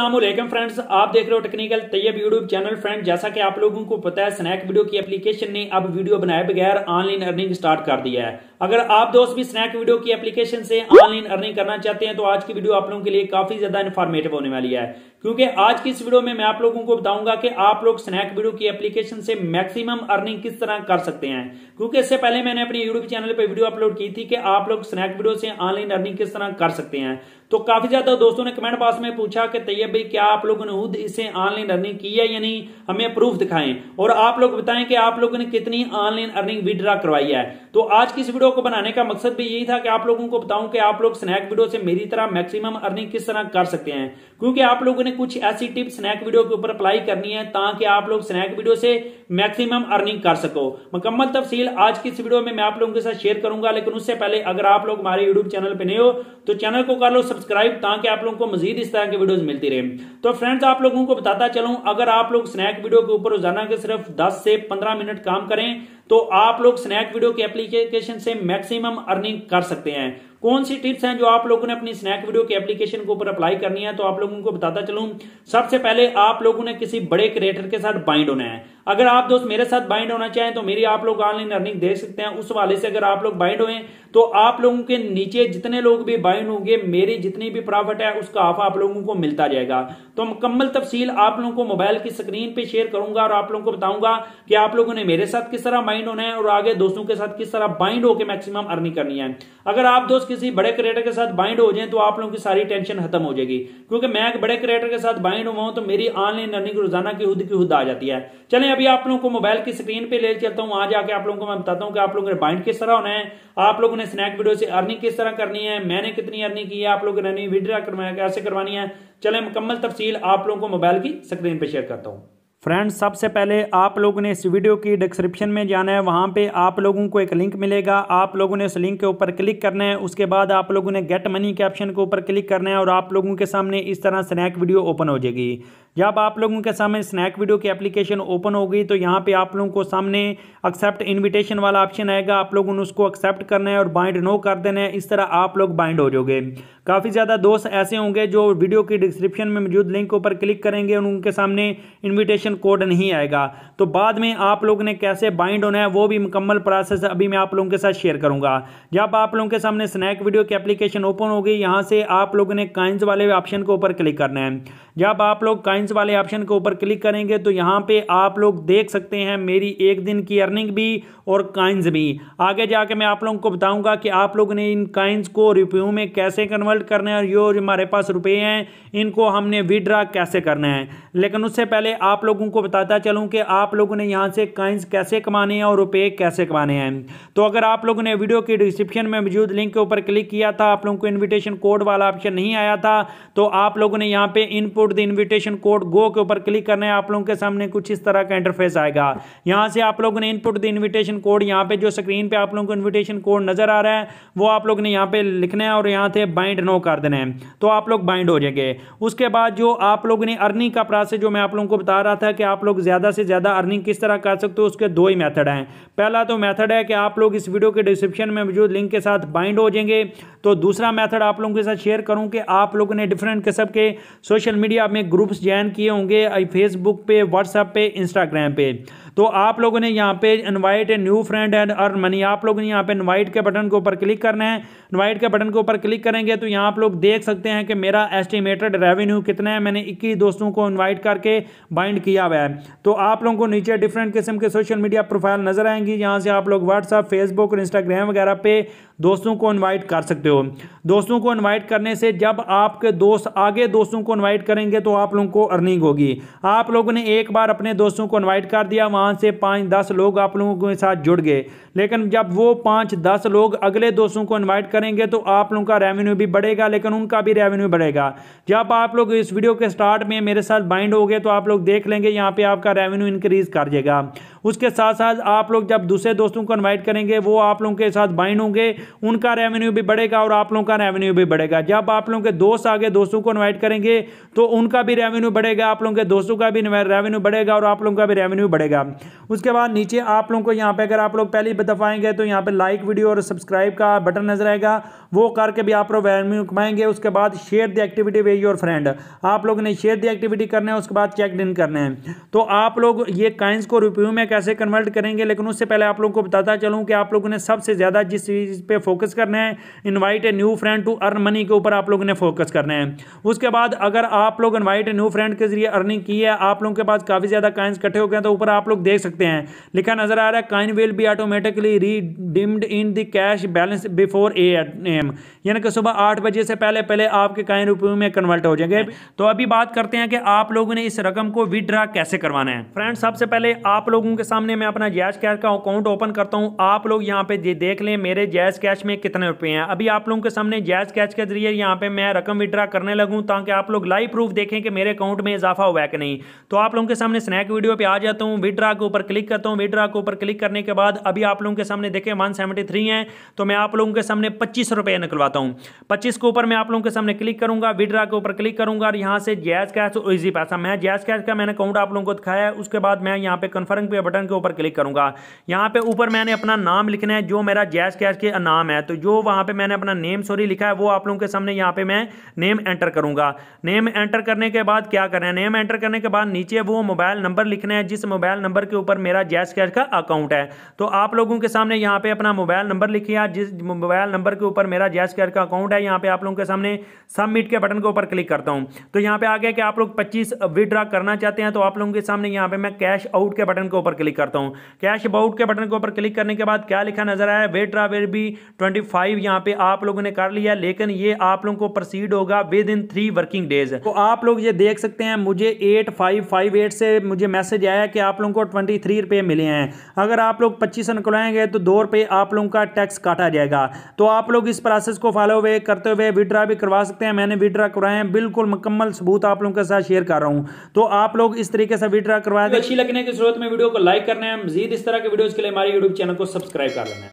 Aslam friends आप देख रहे हो technical Tayyab YouTube channel friend जैसा कि आप लोगों को पता है स्नैक वीडियो की एप्लीकेशन ने अब वीडियो बनाए बगैर ऑनलाइन अर्निंग स्टार्ट कर दिया है अगर आप दोस्त भी स्नैक वीडियो की एप्लीकेशन से ऑनलाइन अर्निंग करना चाहते हैं तो आज की वीडियो आप लोगों के लिए काफी ज्यादा इन्फॉर्मेटिव होने वाली है क्योंकि आज की इस वीडियो में मैं आप लोगों को बताऊंगा कि आप लोग स्नैक वीडियो की एप्लीकेशन से मैक्सिमम अर्निंग किस तरह कर सकते हैं क्योंकि इससे पहले मैंने अपने यूट्यूब चैनल पर वीडियो अपलोड की थी कि आप लोग स्नैक वीडियो से ऑनलाइन अर्निंग किस तरह कर सकते हैं तो काफी ज्यादा दोस्तों ने कमेंट बॉक्स में पूछा कि तैयब भाई क्या आप लोगों ने खुद इसे ऑनलाइन अर्निंग की है या नहीं हमें प्रूफ दिखाएं और आप लोग बताएं कि आप लोगों ने कितनी ऑनलाइन अर्निंग विड्रा करवाई है तो आज की इस वीडियो को बनाने का मकसद भी यही था कि आप लोगों को बताऊं कि आप लोग स्नैक वीडियो से मेरी तरह मैक्सिमम अर्निंग किस तरह कर सकते हैं क्योंकि आप लोगों ने कुछ ऐसी टिप स्नैक वीडियो के ऊपर अप्लाई करनी है ताकि आप लोग स्नैक वीडियो से मैक्सिमम अर्निंग कर सको मुकम्मल तफसील आज की इस वीडियो में मैं आप लोगों के साथ शेयर करूंगा लेकिन उससे पहले अगर आप लोग हमारे यूट्यूब चैनल पर नहीं हो तो चैनल को कर लो सब्सक्राइब ताकि आप लोगों को मजीद इस तरह की वीडियोस मिलती रहे तो फ्रेंड्स आप लोगों को बताता चलूं अगर आप लोग स्नैक वीडियो के ऊपर रोजाना के सिर्फ 10 से 15 मिनट काम करें तो आप लोग स्नैक वीडियो के एप्लीकेशन से मैक्सिमम अर्निंग कर सकते हैं कौन सी टिप्स हैं जो आप लोगों ने अपनी स्नैक वीडियो के एप्लीकेशन के ऊपर अप्लाई करनी है तो आप लोगों को बताता चलूं सबसे पहले आप लोगों ने किसी बड़े क्रिएटर के साथ बाइंड होना है अगर आप दोस्त मेरे साथ बाइंड होना चाहें तो मेरी आप लोग ऑनलाइन अर्निंग देख सकते हैं उस वाले से अगर आप लोग बाइंड हुए तो आप लोगों के नीचे जितने लोग भी बाइंड होंगे मेरी जितनी भी प्रॉफिट है उसका हाफ आप लोगों को मिलता जाएगा तो मुकम्मल तफसील आप लोगों को मोबाइल की स्क्रीन पे शेयर करूंगा और आप लोगों को बताऊंगा कि आप लोगों ने मेरे साथ किस तरह बाइंड होना है और आगे दोस्तों के साथ किस तरह बाइंड होकर मैक्सिमम अर्निंग करनी है अगर आप दोस्त किसी बड़े क्रिएटर के साथ बाइंड हो जाए तो आप लोगों की सारी टेंशन खत्म हो जाएगी क्योंकि मैं बड़े क्रिएटर के साथ बाइंड हुआ हूं तो मेरी ऑनलाइन अर्निंग रोजाना की खुद की खुद आ जाती है चले मैं अभी आप लोगों को मोबाइल की स्क्रीन पे ले चलता हूं आज आके आप लोगों को मैं बताता हूं कि आप लोगों ने बाइंड किस तरह होना है आप लोगों ने स्नैक वीडियो से अर्निंग किस तरह करनी है मैंने कितनी अर्निंग की है आप लोगों ने विड्रा करवाया कैसे करवानी है चले मुकम्मल तफसील आप लोगों को मोबाइल की स्क्रीन पर शेयर करता हूँ फ्रेंड्स सबसे पहले आप लोगों ने इस वीडियो की डिस्क्रिप्शन में जाना है वहाँ पे आप लोगों को एक लिंक मिलेगा आप लोगों ने उस लिंक के ऊपर क्लिक करना है उसके बाद आप लोगों ने गेट मनी के ऑप्शन के ऊपर क्लिक करना है और आप लोगों के सामने इस तरह स्नैक वीडियो ओपन हो जाएगी जब आप लोगों के सामने स्नैक वीडियो की एप्लीकेशन ओपन होगी तो यहाँ पे आप लोगों को सामने एक्सेप्ट इनविटेशन वाला ऑप्शन आएगा आप लोगों ने उसको एक्सेप्ट करना है और बाइंड नो कर देना है इस तरह आप लोग बाइंड हो जाओगे काफ़ी ज़्यादा दोस्त ऐसे होंगे जो वीडियो की डिस्क्रिप्शन में मौजूद लिंक के ऊपर क्लिक करेंगे और उनके सामने इन्विटेशन कोड नहीं आएगा तो बाद में आप लोग ने कैसे बाइंड होना है वो भी मुकम्मल प्रोसेस अभी मैं आप लोगों के साथ शेयर करूंगा जब आप लोगों के सामने स्नैक वीडियो की एप्लीकेशन ओपन होगी यहाँ से आप लोगों ने काइंस वाले ऑप्शन के ऊपर क्लिक करना है जब आप लोग काइंस साइंस वाले ऑप्शन के ऊपर क्लिक करेंगे तो यहाँ पे आप लोग देख सकते हैं मेरी एक दिन की अर्निंग भी और काइंस भी आगे जाके मैं आप लोगों को बताऊंगा कि आप लोग ने इन काइंस को रुपयों में कैसे कन्वर्ट करना है और ये हमारे पास रुपये हैं इनको हमने विड्रा कैसे करना है लेकिन उससे पहले आप लोगों को बताता चलूँ कि आप लोगों ने यहाँ से काइंस कैसे कमाने हैं और रुपये कैसे कमाने हैं तो अगर आप लोगों ने वीडियो की डिस्क्रिप्शन में मौजूद लिंक के ऊपर क्लिक किया था आप लोगों को इन्विटेशन कोड वाला ऑप्शन नहीं आया था तो आप लोगों ने यहाँ पर input the invitation code code go के ऊपर क्लिक करना है आप लोगों के सामने कुछ इस तरह का इंटरफेस आएगा यहाँ से आप लोगों ने इनपुट द इन्विटेशन कोड यहाँ पे जो स्क्रीन पे आप लोगों को इन्विटेशन कोड नजर आ रहा है वो आप लोग ने यहाँ पे लिखना है और यहाँ से बाइंड नो कर देना है तो आप लोग बाइंड हो जाएंगे उसके बाद जो आप लोग ने अर्निंग का प्रोसेस जो मैं आप लोगों को बता रहा था कि आप लोग ज़्यादा से ज़्यादा अर्निंग किस तरह कर सकते हो उसके दो ही मैथड हैं पहला तो मैथड है कि आप लोग इस वीडियो के डिस्क्रिप्शन में मौजूद लिंक के साथ बाइंड हो जाएंगे तो दूसरा मैथड आप लोगों के साथ शेयर करूँ कि आप लोगों ने डिफरेंट किस्म के सोशल मीडिया में ग्रुप्स जो ज्वाइन किए होंगे फेसबुक पे व्हाट्सएप पे इंस्टाग्राम पे तो आप लोगों ने यहाँ पे invite a new friend and earn money आप लोगों ने यहाँ पे इनवाइट के बटन के ऊपर क्लिक करना है इनवाइट के बटन के ऊपर क्लिक करेंगे तो यहाँ आप लोग देख सकते हैं कि मेरा एस्टिमेटेड रेवेन्यू कितना है मैंने इक्कीस दोस्तों को इन्वाइट करके बाइंड किया हुआ है तो आप लोगों को नीचे डिफरेंट किस्म के सोशल मीडिया प्रोफाइल नजर आएंगी यहाँ से आप लोग व्हाट्सअप फेसबुक और इंस्टाग्राम वगैरह पे दोस्तों को इनवाइट कर सकते हो दोस्तों को इनवाइट करने से जब आपके दोस्त आगे दोस्तों को इनवाइट करेंगे तो आप लोगों को अर्निंग होगी आप लोगों ने एक बार अपने दोस्तों को इनवाइट कर दिया वहाँ पाँच से पाँच दस लोग आप लोगों के साथ जुड़ गए लेकिन जब वो पाँच दस लोग अगले दोस्तों को इन्वाइट करेंगे तो आप लोगों का रेवेन्यू भी बढ़ेगा लेकिन उनका भी रेवेन्यू बढ़ेगा जब आप लोग इस वीडियो के स्टार्ट में मेरे साथ बाइंड हो गए तो आप लोग देख लेंगे यहाँ पर आपका रेवेन्यू इंक्रीज़ कर देगा उसके साथ साथ आप लोग जब दूसरे दोस्तों को इन्वाइट करेंगे वो आप लोगों के साथ बाइंड होंगे उनका रेवेन्यू भी बढ़ेगा और आप लोगों का रेवेन्यू भी बढ़ेगा जब आप लोगों के दोस्त आगे दोस्तों को इन्वाइट करेंगे तो उनका भी रेवेन्यू बढ़ेगा आप लोगों के दोस्तों का भी रेवेन्यू बढ़ेगा और आप लोगों का भी रेवेन्यू बढ़ेगा उसके बाद नीचे आप लोगों को यहाँ पे अगर आप लोग पहली दफ़ा आएंगे तो यहाँ पे लाइक वीडियो और सब्सक्राइब का बटन नजर आएगा वो करके भी आप लोग वैल्यू कमाएंगे उसके बाद share the activity way your friend आप लोग ने शेयर द एक्टिविटी करना है उसके बाद चेक इन करना है तो आप लोग ये काइंस को रिव्यू में कैसे कन्वर्ट करेंगे लेकिन उससे पहले आप लोगों को बताता चलूँ कि आप लोगों ने सबसे ज़्यादा जिस चीज़ पर फोकस करना है invite a new friend to earn money के ऊपर आप लोगों ने फोकस करना है उसके बाद अगर आप लोग इन्वाइट ए न्यू फ्रेंड के जरिए अर्निंग की है आप लोगों के पास काफ़ी ज़्यादा काइंस इकट्ठे हो गए तो ऊपर आप लोग देख सकते हैं लिखा नजर आ रहा है coin will be automatically redeemed in the cash balance before A M यानी कि सुबह आठ बजे से पहले पहले आपके काइन रुपयों में कन्वर्ट हो जाएंगे तो अभी बात करते हैं कि आप लोगों ने इस रकम को विदड्रा कैसे करवाना है फ्रेंड सबसे पहले आप लोगों के सामने मैं अपना जैश कैश का अकाउंट ओपन करता हूँ आप लोग यहाँ पे देख लें मेरे जैश कैश में कितने रुपये हैं अभी आप लोगों के सामने जैश कैश के जरिए यहाँ पे मैं रकम विदड्रा करने लगूँ ताकि आप लोग लाइव प्रूफ देखें कि मेरे अकाउंट में इजाफा हुआ है कि नहीं तो आप लोगों के सामने स्नैक वीडियो पर आ जाता हूँ विदड्रा ड्रा के ऊपर क्लिक करता हूँ विड्रा के ऊपर क्लिक करने के बाद अभी आप लोगों के सामने देखें वन सेवेंटी थ्री है तो मैं आप लोगों के सामने पच्चीस रुपये निकलवाता हूँ पच्चीस के ऊपर मैं आप लोगों के सामने क्लिक करूँगा विड्रा के ऊपर क्लिक करूँगा और यहाँ से जैस कैश और ईजी पैसा मैं जैस कैश का मैंने अकाउंट आप लोगों को दिखाया है उसके बाद मैं यहाँ पे कन्फर्म पे बटन के ऊपर क्लिक करूँगा यहाँ पे ऊपर मैंने अपना नाम लिखना है जो मेरा जैस कैश के नाम है तो जो वहाँ पर मैंने अपना नेम सॉरी लिखा है वो आप लोगों के सामने यहाँ पर मैं नेम एंटर करूँगा नेम एंटर करने के बाद क्या करना है नेम एंटर करने के बाद नीचे वो मोबाइल नंबर लिखना है जिस मोबाइल नंबर नंबर के ऊपर मेरा जैस कैश का अकाउंट है तो आप लोगों के सामने यहाँ पे अपना मोबाइल नंबर लिखिए जिस मोबाइल नंबर के ऊपर मेरा जैस कैश का अकाउंट है यहाँ पे आप लोगों के सामने सबमिट के बटन के ऊपर क्लिक करता हूँ तो यहाँ पे आ गया कि आप लोग पच्चीस विदड्रा करना चाहते हैं तो आप लोगों के सामने यहाँ पे मैं कैश आउट के बटन के ऊपर क्लिक करता हूँ कैश आउट के बटन के ऊपर क्लिक करने के बाद क्या लिखा नजर आया withdraw were be twenty five यहाँ पे आप लोगों ने कर लिया लेकिन ये आप लोगों को प्रोसीड होगा within three working days तो आप लोग ये देख सकते हैं मुझे एट फाइव फाइव एट से मुझे मैसेज आया कि आप लोगों को ट्वेंटी थ्री रुपये मिले हैं अगर आप लोग पच्चीस सौ निकलवाएंगे तो दो रुपये आप लोगों का टैक्स काटा जाएगा तो आप लोग इस प्रोसेस को फॉलो वे करते हुए विड्रा भी करवा सकते हैं मैंने विड्रा करवाए हैं बिल्कुल मुकम्मल सबूत आप लोगों के साथ शेयर कर रहा हूँ तो आप लोग इस तरीके से विड्रा करवाए अच्छी लगने की जरूरत में वीडियो को लाइक करना है मजीद इस तरह के वीडियोज के लिए हमारे यूट्यूब चैनल को सब्सक्राइब कर लेना